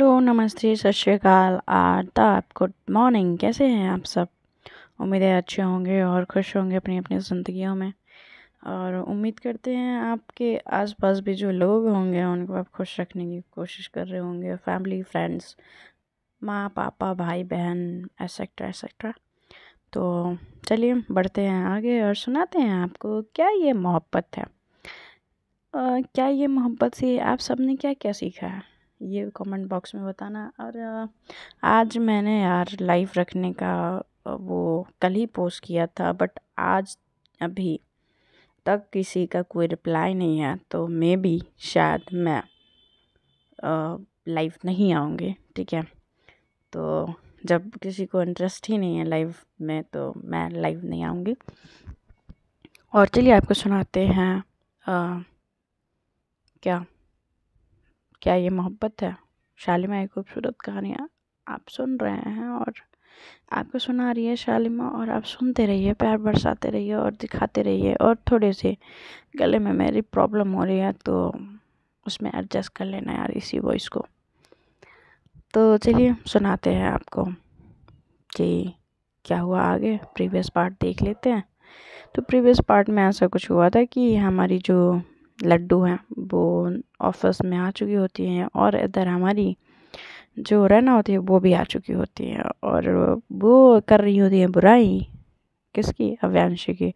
hello नमस्ते सत श्रीकाल आदाब गुड मॉर्निंग कैसे हैं आप सब उम्मीद है अच्छे होंगे और खुश होंगे अपनी अपनी ज़िंदगियों में और उम्मीद करते हैं आपके आसपास भी जो लोग होंगे उनको आप खुश रखने की कोशिश कर रहे होंगे फैमिली फ्रेंड्स माँ पापा भाई बहन एसेट्रा एसेट्रा तो चलिए बढ़ते हैं आगे और सुनाते हैं आपको क्या ये मोहब्बत है आ, क्या ये मोहब्बत से आप सब ने क्या क्या सीखा है ये कमेंट बॉक्स में बताना और आज मैंने यार लाइव रखने का वो कल ही पोस्ट किया था बट आज अभी तक किसी का कोई रिप्लाई नहीं है तो मे भी शायद मैं लाइव नहीं आऊँगी ठीक है तो जब किसी को इंटरेस्ट ही नहीं है लाइव में तो मैं लाइव नहीं आऊँगी और चलिए आपको सुनाते हैं आ, क्या क्या ये मोहब्बत है शालिमा एक खूबसूरत कहानियाँ आप सुन रहे हैं और आपको सुना रही है शालिमा और आप सुनते रहिए प्यार बरसाते रहिए और दिखाते रहिए और थोड़े से गले में मेरी प्रॉब्लम हो रही है तो उसमें एडजस्ट कर लेना यार इसी वॉइस को तो चलिए सुनाते हैं आपको कि क्या हुआ आगे प्रीवियस पार्ट देख लेते हैं तो प्रीवियस पार्ट में ऐसा कुछ हुआ था कि हमारी जो लड्डू हैं वो ऑफिस में आ चुकी होती हैं और इधर हमारी जो रहना होती है वो भी आ चुकी होती हैं और वो कर रही होती है बुराई किसकी अव्यांशी की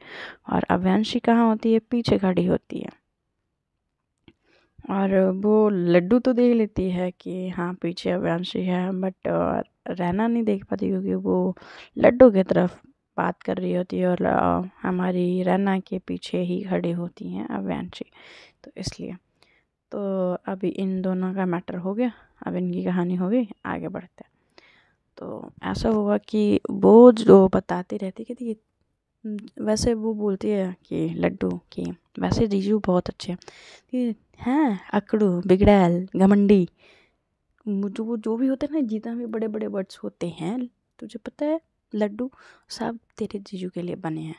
और अव्यांशी कहाँ होती है पीछे खड़ी होती है और वो लड्डू तो देख लेती है कि हाँ पीछे अव्यांशी है बट रहना नहीं देख पाती क्योंकि वो लड्डू की तरफ बात कर रही होती है और हमारी रैना के पीछे ही खड़ी होती हैं अव्यांशी तो इसलिए तो अभी इन दोनों का मैटर हो गया अब इनकी कहानी हो गई आगे बढ़ते हैं तो ऐसा हुआ कि वो जो बताती रहती कि वैसे वो बोलती है कि लड्डू कि वैसे जीजू बहुत अच्छे हैं कि हैं अकड़ू बिगड़ैल घमंडी जो जो भी होते हैं ना जितना भी बड़े बड़े वर्ड्स होते हैं तुझे पता है लड्डू सब तेरे जीजू के लिए बने हैं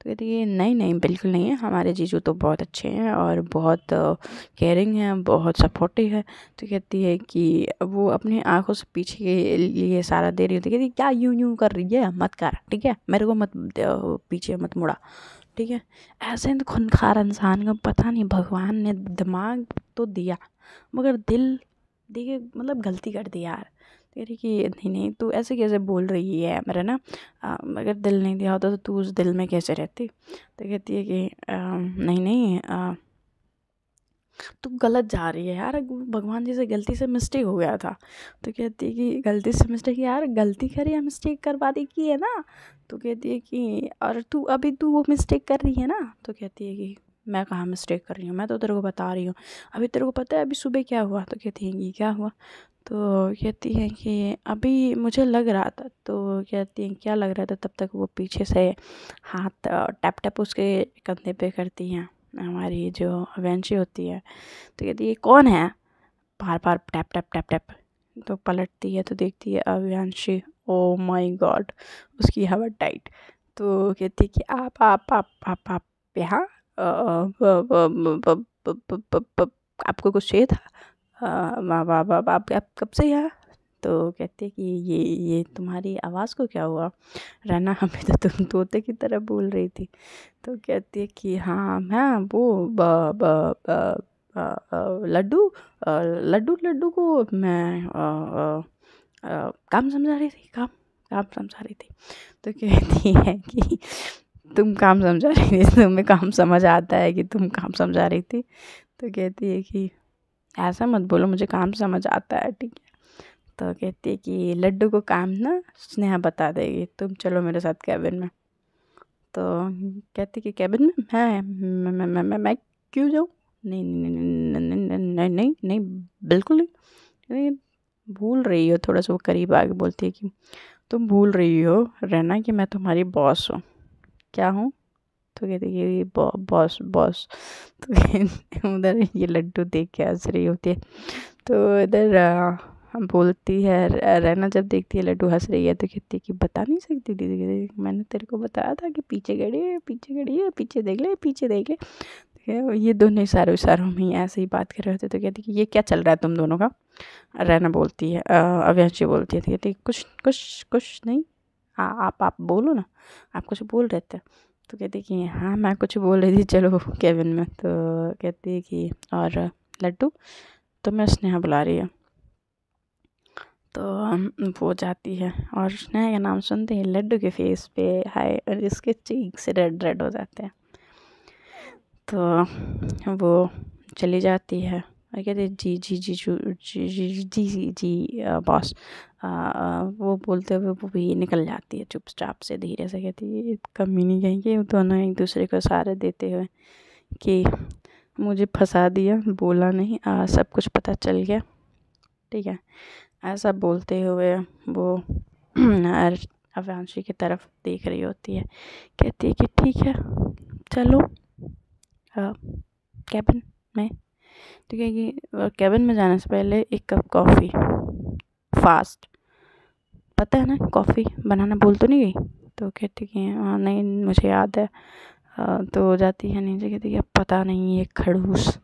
तो कहते ये नहीं नहीं बिल्कुल नहीं है हमारे जीजू तो बहुत अच्छे हैं और बहुत केयरिंग हैं बहुत सपोर्टिव है तो कहती है कि वो अपनी आंखों से पीछे के लिए सारा दे रही होती कहती क्या यूं यूं कर रही है मत कर ठीक है मेरे को मत पीछे मत मुड़ा ठीक है ऐसे तो खुनखार इंसान का पता नहीं भगवान ने दिमाग तो दिया मगर दिल देखिए मतलब गलती कर दी यार कह रही कि नहीं नहीं तू ऐसे कैसे बोल रही है मेरा ना अगर दिल नहीं दिया होता तो तू उस दिल में कैसे रहती तो कहती है कि आ, नहीं नहीं आ, तू गलत जा रही है यार भगवान जी से गलती से मिस्टेक हो गया था तो कहती है कि गलती से मिस्टेक यार गलती करी है मिस्टेक करवा दी की है ना तो कहती है कि और तू अभी तू वो मिस्टेक कर रही है ना तो कहती है कि मैं कहाँ मिस्टेक कर रही हूँ मैं तो तेरे को बता रही हूँ अभी तेरे को पता है अभी सुबह क्या हुआ तो कहती है कि क्या हुआ तो कहती हैं कि अभी मुझे लग रहा था तो कहती हैं क्या लग रहा था तब तक वो पीछे से हाथ टैप टैप उसके कंधे पे करती हैं हमारी जो अवेंशी होती है तो कहती है कौन है बार बार टैप टैप टैप टैप तो पलटती है तो देखती है अव्यांशी ओ माय गॉड उसकी हवा टाइट तो कहती है कि आप आप आप आप आप यहाँ आपको कुछ चाहिए था हाँ, माँ बाप बाप आप आप कब से यहाँ तो कहते कि ये ये तुम्हारी आवाज़ को क्या हुआ रहना हमें तो तुम तोते की तरह बोल रही थी तो कहती है कि हाँ मैं वो लड्डू लड्डू लड्डू को मैं काम समझा रही थी काम काम समझा रही थी तो कहती है कि तुम काम समझा रही थी तुम्हें काम समझ आता है कि तुम काम समझा रही थी तो कहती है कि ऐसा मत बोलो मुझे काम समझ आता है ठीक है तो कहती है कि लड्डू को काम ना स्नेहा बता देगी तुम चलो मेरे साथ कैबिन में तो कहती कि कैबिन में मैं मैं मैं मैं, मैं क्यों जाऊँ नहीं नहीं नहीं नहीं नहीं नहीं नहीं बिल्कुल नहीं भूल रही हो थोड़ा सा वो करीब आगे बोलती है कि तुम भूल रही हो रहना कि मैं तुम्हारी बॉस हूँ क्या हूँ तो कहते है ये बॉस बॉस तो उधर ये लड्डू देख के हंस रही होती है तो इधर हम बोलती है रहना जब देखती है लड्डू हंस रही है तो कहती है कि बता नहीं सकती दीदी कहती मैंने तेरे को बताया था कि पीछे गड़ी है पीछे गड़ी है पीछे देख ले पीछे देख ले तो ये दोनों इशारों इशारों में ऐसे ही बात कर रहे होते तो कहते कि ये क्या चल रहा है तुम दोनों का रहना बोलती है अव्यांशी बोलती है तो कहती कुछ कुछ कुछ नहीं आ, आप आप बोलो ना आप कुछ बोल रहे थे तो कहती है कि हाँ मैं कुछ बोल रही थी चलो केबिन में तो कहती है कि और लड्डू तो मैं स्नेहा बुला रही हूँ तो वो जाती है और स्नेहा का नाम सुनते ही लड्डू के फेस पे हाय और इसके चीक से रेड रेड हो जाते हैं तो वो चली जाती है I get it जी जी जी जू जी जी जी जी जी बॉस वो बोलते हुए वो भी निकल जाती है चुपचाप से धीरे से कहती है ये कम ही नहीं कहेंगे वो तो दोनों एक दूसरे को सहारे देते हुए कि मुझे फंसा दिया बोला नहीं आ, सब कुछ पता चल गया ठीक है ऐसा बोलते हुए वो अवयांशी की तरफ देख रही होती है कहती है कि ठीक है चलो कैबिन में तो कि कैबिन में जाने से पहले एक कप कॉफ़ी फास्ट पता है ना कॉफ़ी बनाना भूल तो नहीं गई तो कहती कि हाँ नहीं मुझे याद है तो हो जाती है नीचे कहती कि अब पता नहीं ये खड़ूस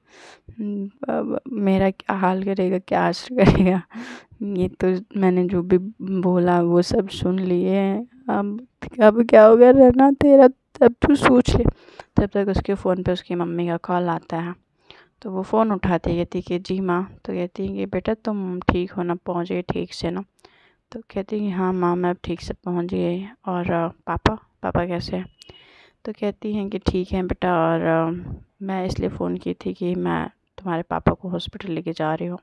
मेरा क्या हाल करेगा क्या आश करेगा ये तो मैंने जो भी बोला वो सब सुन लिए अब अब क्या होगा रहना तेरा तब तू सोच ले तब तक उसके फ़ोन पे उसकी मम्मी का कॉल आता है तो वो फ़ोन उठाती कहती कि जी माँ तो कहती है कि बेटा तुम ठीक हो ना पहुँच गए ठीक से ना तो कहती कि हाँ माँ मैं अब ठीक से पहुँच गई और पापा पापा कैसे हैं तो कहती हैं कि ठीक है बेटा और मैं इसलिए फ़ोन की थी कि मैं तुम्हारे पापा को हॉस्पिटल लेके जा रही हूँ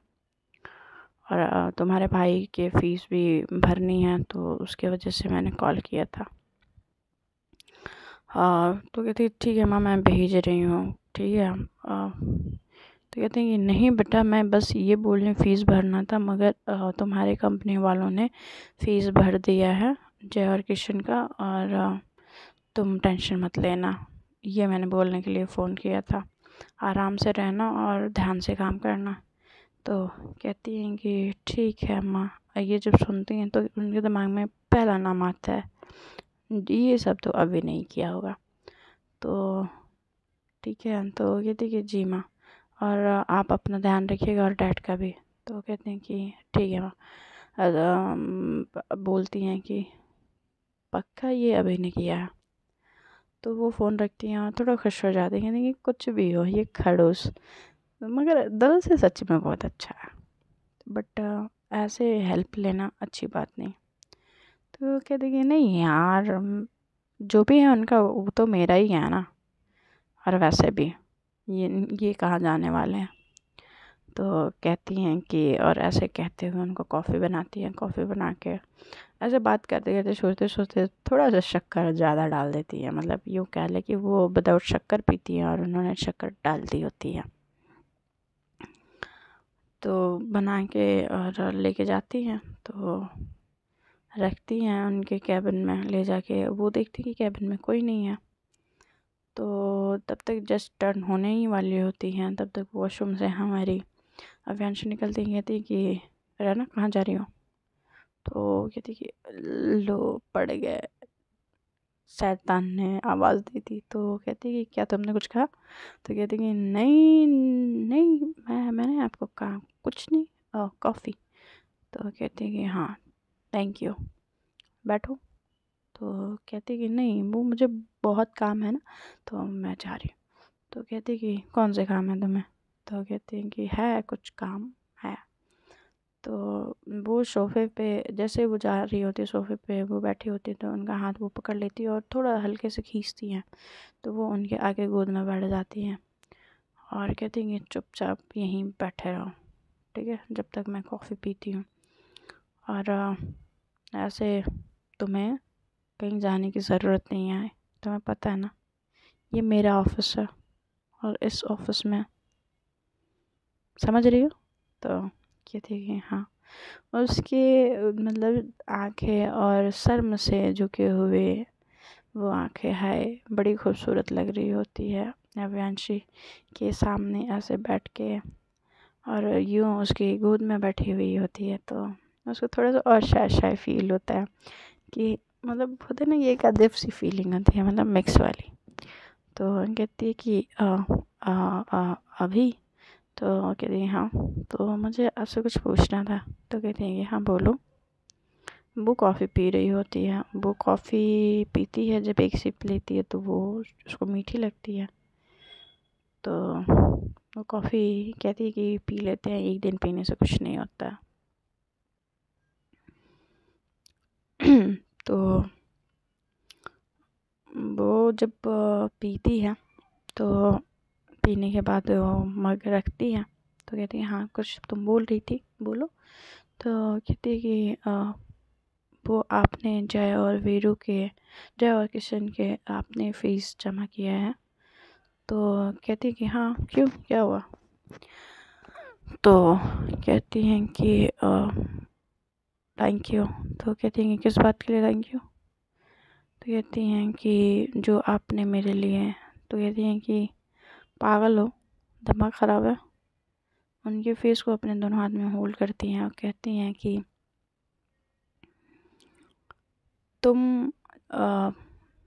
और तुम्हारे भाई के फ़ीस भी भरनी है तो उसके वजह से मैंने कॉल किया था हाँ तो कहती ठीक है माँ मैं भेज रही हूँ ठीक है तो कहते हैं कि नहीं बेटा मैं बस ये बोल रही फ़ीस भरना था मगर तुम्हारे कंपनी वालों ने फ़ीस भर दिया है जय और किशन का और तुम टेंशन मत लेना ये मैंने बोलने के लिए फ़ोन किया था आराम से रहना और ध्यान से काम करना तो कहती हैं कि ठीक है माँ ये जब सुनती हैं तो उनके दिमाग में पहला नाम आता है ये सब तो अभी नहीं किया होगा तो ठीक है तो कहती कि जी माँ और आप अपना ध्यान रखिएगा और डैड का भी तो वो कहते हैं कि ठीक है बोलती हैं कि पक्का ये अभी ने किया है तो वो फ़ोन रखती हैं और थोड़ा खुश हो जाते हैं कहते हैं कि कुछ भी हो ये खड़ूस मगर दिल से सच में बहुत अच्छा है बट ऐसे हेल्प लेना अच्छी बात नहीं तो कहते कि नहीं यार जो भी है उनका वो तो मेरा ही है ना और वैसे भी ये ये कहाँ जाने वाले हैं तो कहती हैं कि और ऐसे कहते हुए उनको कॉफ़ी बनाती हैं कॉफ़ी बना के ऐसे बात करते करते सोचते सोचते थोड़ा सा शक्कर ज़्यादा डाल देती है मतलब यूँ कह लें कि वो विदाउट शक्कर पीती हैं और उन्होंने शक्कर डाल दी होती है तो बना के और लेके जाती हैं तो रखती हैं उनके कैबिन में ले जाके वो देखती कि कैबिन में कोई नहीं है तो तब तक जस्ट टर्न होने ही वाली होती हैं तब तक वॉशरूम से हमारी अभ्यांश निकलती कहती कि रहना कहाँ जा रही हो तो कहती कि लो पड़ गए शैतान ने आवाज़ दी थी तो कहती कि क्या तुमने कुछ कहा तो कहती कि नहीं नहीं मैं मैंने आपको कहा कुछ नहीं कॉफ़ी तो कहती कि हाँ थैंक यू बैठो तो कहती कि नहीं वो मुझे बहुत काम है ना तो मैं जा रही हूँ तो कहती कि कौन से काम है तुम्हें तो कहती हैं कि है कुछ काम है तो वो सोफ़े पे जैसे वो जा रही होती है सोफ़े पे वो बैठी होती है तो उनका हाथ वो पकड़ लेती है और थोड़ा हल्के से खींचती हैं तो वो उनके आगे गोद में बैठ जाती हैं और कहती हैं कि चुपचाप यहीं बैठे रहो ठीक है जब तक मैं कॉफ़ी पीती हूँ और ऐसे तुम्हें कहीं जाने की ज़रूरत नहीं है तुम्हें पता है ना ये मेरा ऑफिस है और इस ऑफिस में समझ रही हो तो ये देखिए हाँ उसके मतलब आंखें और शर्म से झुके हुए वो आंखें हाय बड़ी खूबसूरत लग रही होती है अव्यांशी के सामने ऐसे बैठ के और यूँ उसकी गोद में बैठी हुई होती है तो उसको थोड़ा सा और शाय शाय फील होता है कि मतलब होते ना ये एक अदब सी फीलिंग होती है मतलब मिक्स वाली तो कहती है कि आ, आ, आ, अभी तो कहती है हाँ तो मुझे आपसे कुछ पूछना था तो कहती है कि हाँ बोलो वो कॉफ़ी पी रही होती है वो कॉफ़ी पीती है जब एक सिप लेती है तो वो उसको मीठी लगती है तो वो कॉफ़ी कहती है कि पी लेते हैं एक दिन पीने से कुछ नहीं होता तो तो वो जब पीती है तो पीने के बाद वो मग रखती है तो कहती है हाँ कुछ तुम बोल रही थी बोलो तो कहती है कि आ, वो आपने जय और वीरू के जय और किशन के आपने फीस जमा किया है तो कहती है कि हाँ क्यों क्या हुआ तो कहती हैं कि आ, थैंक यू तो कहती हैं किस बात के लिए थैंक यू तो कहती हैं कि जो आपने मेरे लिए तो कहती हैं कि पागल हो दिमाग ख़राब है उनके फेस को अपने दोनों हाथ में होल्ड करती हैं और कहती हैं कि तुम आ,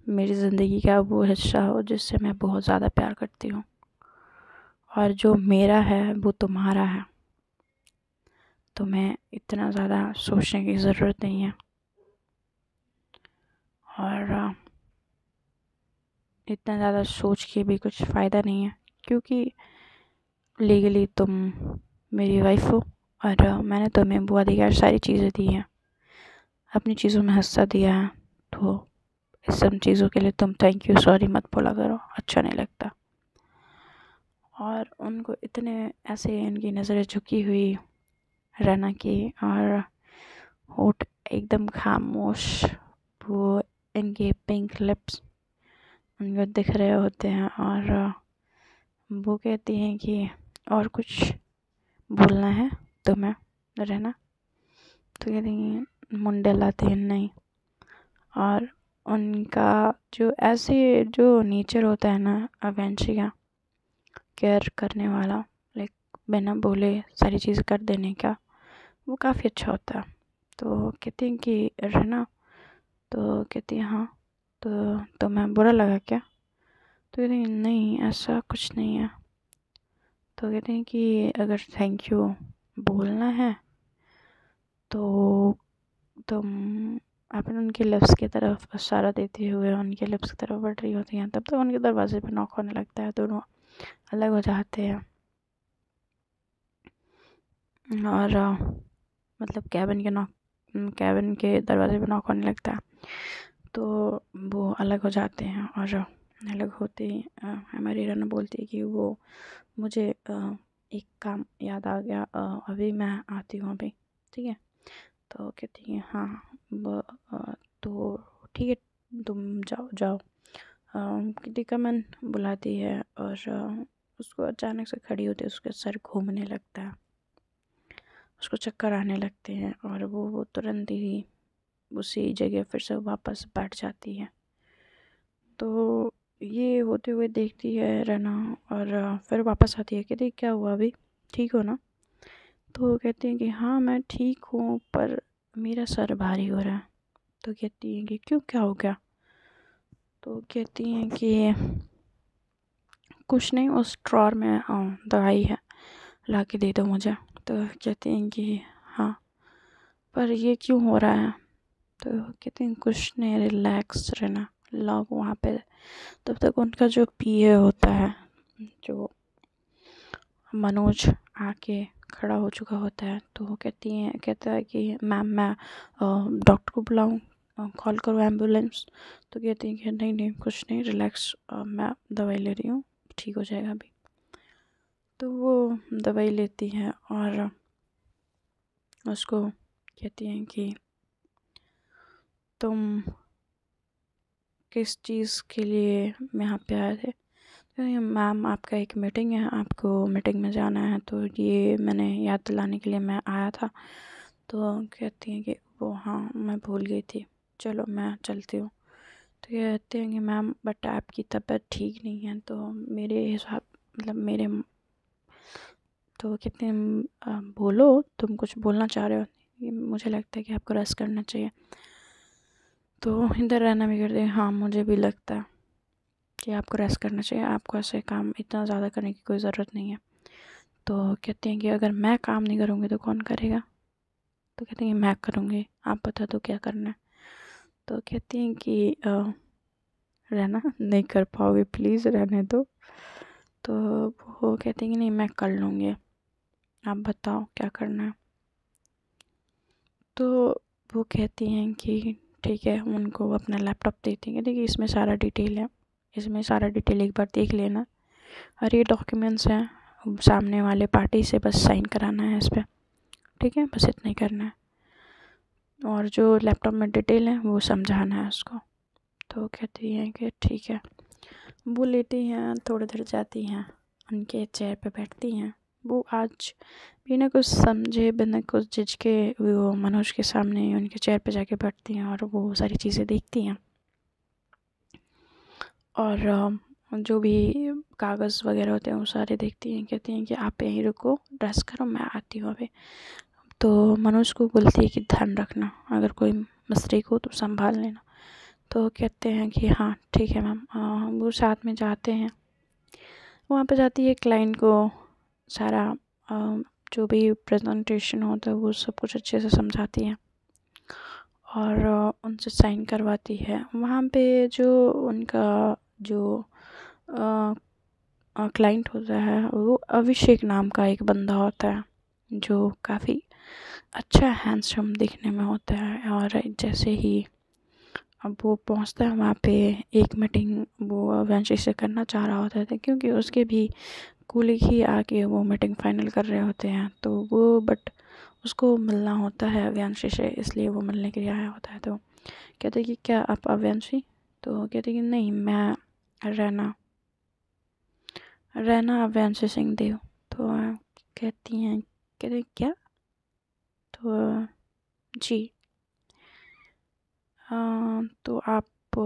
मेरी ज़िंदगी का वो हिस्सा हो जिससे मैं बहुत ज़्यादा प्यार करती हूँ और जो मेरा है वो तुम्हारा है तुम्हें तो इतना ज़्यादा सोचने की ज़रूरत नहीं है और इतना ज़्यादा सोच के भी कुछ फ़ायदा नहीं है क्योंकि लीगली तुम मेरी वाइफ हो और मैंने तुम्हें बुआ दिखाई सारी चीज़ें दी हैं अपनी चीज़ों में हिस्सा दिया है तो इस सब चीज़ों के लिए तुम थैंक यू सॉरी मत बोला करो अच्छा नहीं लगता और उनको इतने ऐसे इनकी नज़रें झुकी हुई रहना के और होठ एकदम खामोश वो इनके पिंक लिप्स उनको दिख रहे होते हैं और वो कहती हैं कि और कुछ बोलना है तुम्हें तो रहना तो कहती हैं मुंडे लाते हैं नहीं और उनका जो ऐसे जो नेचर होता है ना अवेंशी का केयर करने वाला बिना बोले सारी चीज़ कर देने का वो काफ़ी अच्छा होता है तो कहती हैं कि रहना तो कहती हैं हाँ तो तो मैं बुरा लगा क्या तो कहते हैं नहीं ऐसा कुछ नहीं है तो कहते हैं कि अगर थैंक यू बोलना है तो तुम तो अपने उनके लिप्स की तरफ इशारा देते हुए उनके लिप्स की तरफ बढ़ रही होती हैं तब तक तो उनके दरवाज़े पर नॉक होने लगता है दोनों अलग हो जाते हैं और मतलब कैबिन के नॉक कैबिन के दरवाज़े पे नॉक होने लगता है तो वो अलग हो जाते हैं और अलग होते ही हमारी रन बोलती है कि वो मुझे एक काम याद आ गया अभी मैं आती हूँ अभी ठीक है तो कहती है हाँ वो तो ठीक है तुम जाओ जाओ कृतिका बुलाती है और उसको अचानक से खड़ी होती है उसके सर घूमने लगता है उसको चक्कर आने लगते हैं और वो वो तुरंत ही उसी जगह फिर से वापस बैठ जाती है तो ये होते हुए देखती है रहना और फिर वापस आती है देख क्या हुआ अभी ठीक हो ना तो कहती हैं कि हाँ मैं ठीक हूँ पर मेरा सर भारी हो रहा है तो कहती हैं कि क्यों क्या हो गया तो कहती हैं कि कुछ नहीं उस ड्रॉर में दवाई है ला के दे दो मुझे तो कहती हैं कि हाँ पर ये क्यों हो रहा है तो कहते हैं कुछ नहीं रिलैक्स रहना लॉग वहाँ पे तब तक उनका जो पी ए होता है जो मनोज आके खड़ा हो चुका होता है तो वो कहती हैं कहता है कि मैम मैं डॉक्टर को बुलाऊँ कॉल करो एम्बुलेंस तो कहती हैं कि नहीं नहीं कुछ नहीं रिलैक्स मैं दवाई ले रही हूँ ठीक हो जाएगा अभी तो वो दवाई लेती है और उसको कहती हैं कि तुम किस चीज़ के लिए यहाँ पे आए थे तो मैम आपका एक मीटिंग है आपको मीटिंग में जाना है तो ये मैंने याद दिलाने के लिए मैं आया था तो कहती हैं कि वो हाँ मैं भूल गई थी चलो मैं चलती हूँ तो कहते हैं कि मैम बट आपकी तबीयत ठीक नहीं है तो मेरे हिसाब मतलब मेरे तो कहते हैं बोलो तुम कुछ बोलना चाह रहे हो मुझे लगता है कि आपको रेस्ट करना चाहिए तो इधर रहना भी करते हैं हाँ मुझे भी लगता है कि आपको रेस्ट करना चाहिए आपको ऐसे काम इतना ज़्यादा करने की कोई ज़रूरत नहीं है तो कहते हैं कि अगर मैं काम नहीं करूँगी तो कौन करेगा तो कहते हैं कि मैं करूँगी आप बता दो क्या करना है तो कहती हैं कि आ, रहना नहीं कर पाओगे प्लीज़ रहने दो तो वो कहते हैं कि नहीं मैं कर लूँगी आप बताओ क्या करना है तो वो कहती हैं कि ठीक है उनको अपना लैपटॉप दे देंगे देखिए इसमें सारा डिटेल है इसमें सारा डिटेल एक बार देख लेना और ये डॉक्यूमेंट्स हैं सामने वाले पार्टी से बस साइन कराना है इस पर ठीक है बस इतना ही करना है और जो लैपटॉप में डिटेल है वो समझाना है उसको तो कहती हैं कि ठीक है वो लेती हैं थोड़ी देर जाती हैं उनके चेयर पे बैठती हैं वो आज बिना कुछ समझे बिना कुछ जज के वो मनोज के सामने उनके चेयर पे जाके बैठती हैं और वो सारी चीज़ें देखती हैं और जो भी कागज़ वगैरह होते हैं वो सारे देखती हैं कहती हैं कि आप यहीं रुको ड्रेस करो मैं आती हूँ अभी तो मनोज को बोलती है कि ध्यान रखना अगर कोई मिस्टेक हो तो संभाल लेना तो कहते हैं कि हाँ ठीक है मैम वो साथ में जाते हैं वहाँ पर जाती है क्लाइंट को सारा जो भी प्रेजेंटेशन होता है वो सब कुछ अच्छे से समझाती हैं और उनसे साइन करवाती है वहाँ पे जो उनका जो क्लाइंट होता है वो अभिषेक नाम का एक बंदा होता है जो काफ़ी अच्छा हैंडसम दिखने में होता है और जैसे ही अब वो पहुंचता है वहाँ पे एक मीटिंग वो वंशी से करना चाह रहा होता था क्योंकि उसके भी स्कूल ही आके वो मीटिंग फाइनल कर रहे होते हैं तो वो बट उसको मिलना होता है अव्यांशी से इसलिए वो मिलने के लिए आया होता है तो कहते हैं कि क्या आप अव्यांशी तो कहते कि नहीं मैं रैना रैना अव्यांशी सिंह देव तो कहती हैं कहते हैं क्या तो जी आ, तो आप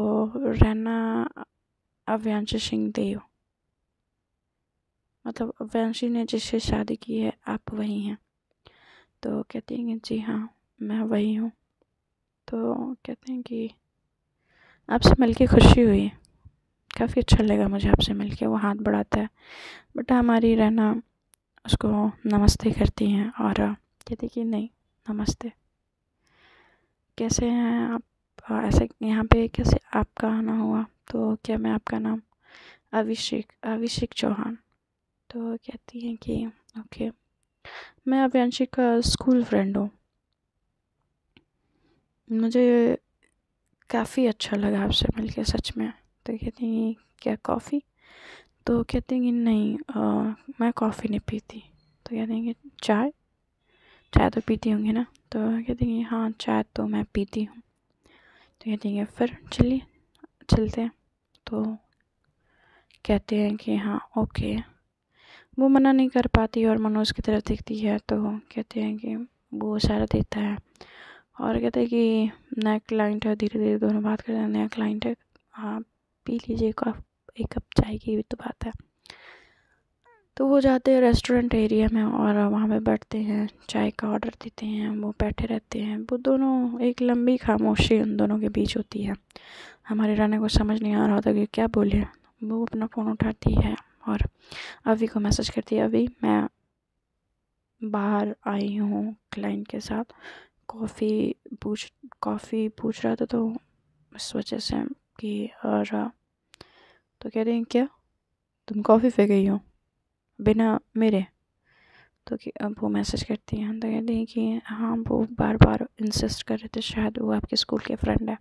रैना अव्यांशी सिंह देव मतलब वंशी ने जिससे शादी की है आप वही हैं तो कहती हैं जी हाँ मैं वही हूँ तो कहते हैं कि आपसे मिल के खुशी हुई काफ़ी अच्छा लगा मुझे आपसे मिल के वो हाथ बढ़ाता है बट हमारी रहना उसको नमस्ते करती हैं और कहती कि नहीं नमस्ते कैसे हैं आप ऐसे यहाँ पे कैसे आपका आना हुआ तो क्या मैं आपका नाम अभिषेक अभिषेक चौहान तो कहती हैं कि ओके मैं अभियांशी का स्कूल फ्रेंड हूँ मुझे काफ़ी अच्छा लगा आपसे मिल के सच में तो कहती हैं क्या कॉफ़ी तो कहती हैं नहीं आ, मैं कॉफ़ी नहीं पीती तो कहते हैं कि चाय चाय तो पीती होंगे ना तो कहते हैं हाँ चाय तो मैं पीती हूँ तो कहते हैं फिर चलिए चलते हैं तो कहते हैं कि हाँ ओके वो मना नहीं कर पाती और मनोज की तरफ देखती है तो कहते हैं कि वो इशारा देता है और कहते हैं कि नया क्लाइंट है धीरे धीरे दोनों बात करते हैं नया क्लाइंट है हाँ पी लीजिए कप एक कप चाय की भी तो बात है तो वो जाते हैं रेस्टोरेंट एरिया में और वहाँ पे बैठते हैं चाय का ऑर्डर देते हैं वो बैठे रहते हैं वो दोनों एक लंबी खामोशी उन दोनों के बीच होती है हमारे राना को समझ नहीं आ रहा होता कि क्या बोले वो अपना फ़ोन उठाती है और अभी को मैसेज करती है अभी मैं बाहर आई हूँ क्लाइंट के साथ कॉफ़ी पूछ कॉफ़ी पूछ रहा था तो इस वजह से कि और तो कह रही क्या तुम कॉफ़ी पे गई हो बिना मेरे तो कि अब वो मैसेज करती हैं तो कहती हैं कि हाँ वो बार बार इंसिस्ट कर रहे थे शायद वो आपके स्कूल के फ्रेंड है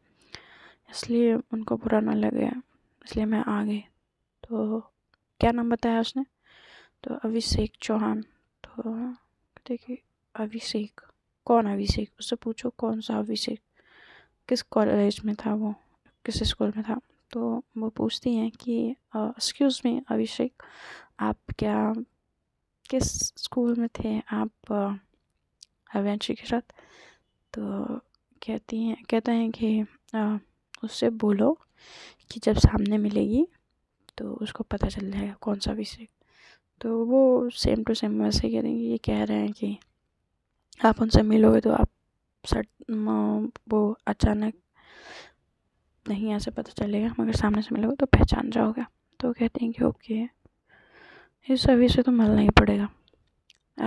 इसलिए उनको बुरा ना लगे इसलिए मैं आ गई तो क्या नाम बताया उसने तो अभिषेक चौहान तो देखिए अभिषेक कौन अभिषेक उससे पूछो कौन सा अभिषेक किस कॉलेज में था वो किस स्कूल में था तो वो पूछती हैं कि एक्सक्यूज़ मी अभिषेक आप क्या किस स्कूल में थे आप हवेंशी के साथ तो कहती हैं कहते हैं कि आ, उससे बोलो कि जब सामने मिलेगी तो उसको पता चल जाएगा कौन सा विषय तो वो सेम टू सेम वैसे करेंगे ये कह रहे हैं कि आप उनसे मिलोगे तो आप सट वो अचानक नहीं ऐसे पता चलेगा मगर सामने से मिलोगे तो पहचान जाओगे तो कहते हैं कि ओके इस सभी से तो मिलना ही पड़ेगा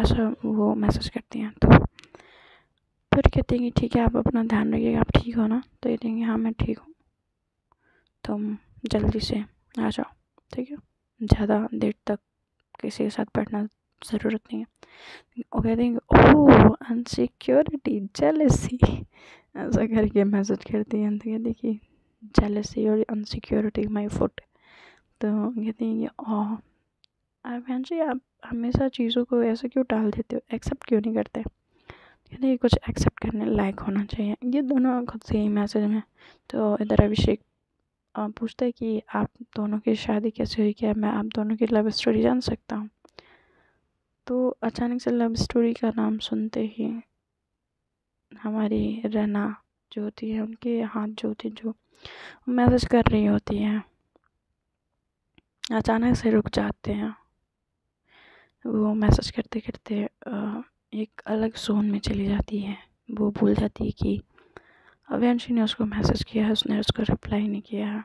ऐसा वो मैसेज करती हैं तो फिर कहते हैं कि ठीक है आप अपना ध्यान रखिएगा आप ठीक हो ना तो ये देंगे हाँ मैं ठीक हूँ तुम जल्दी से आ जाओ ठीक है ज़्यादा देर तक किसी के साथ बैठना ज़रूरत नहीं है वो कहते हैं ओह अनसिक्योरिटी जेलसी ऐसा करके मैसेज करती है तो कहती कि जेलसी और अनसिक्योरिटी माई फुट तो कहती हैं कि ओह बहन जी आप हमेशा चीज़ों को ऐसे क्यों टाल देते हो एक्सेप्ट क्यों नहीं करते कहते कुछ एक्सेप्ट करने लायक होना चाहिए ये दोनों खुद से ही मैसेज में तो इधर अभिषेक पूछता है कि आप दोनों की शादी कैसे हुई क्या मैं आप दोनों की लव स्टोरी जान सकता हूँ तो अचानक से लव स्टोरी का नाम सुनते ही हमारी रहना जो होती है उनके हाथ जो होती जो मैसेज कर रही होती है अचानक से रुक जाते हैं वो मैसेज करते करते एक अलग जोन में चली जाती है वो भूल जाती है कि अवयांशी ने उसको मैसेज किया है उसने उसको रिप्लाई नहीं किया है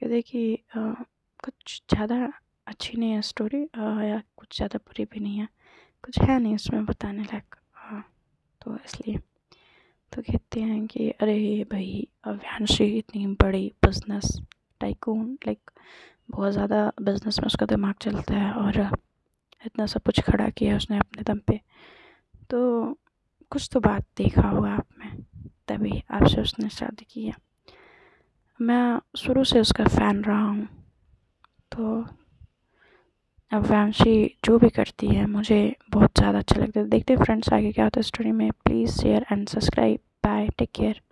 कि देखिए कुछ ज़्यादा अच्छी नहीं है स्टोरी आ, या कुछ ज़्यादा बुरी भी नहीं है कुछ है नहीं इसमें बताने लायक तो इसलिए तो कहते हैं कि अरे भाई अव्यांशी इतनी बड़ी बिजनेस टाइकून लाइक बहुत ज़्यादा बिजनेस में उसका दिमाग चलता है और इतना सब कुछ खड़ा किया उसने अपने दम पे तो कुछ तो बात देखा होगा आप तभी आपसे उसने शादी की है मैं शुरू से उसका फ़ैन रहा हूँ तो अब वंशी जो भी करती है मुझे बहुत ज़्यादा अच्छा लगता है देखते हैं फ्रेंड्स आगे क्या होता है स्टोरी में please share and subscribe bye take care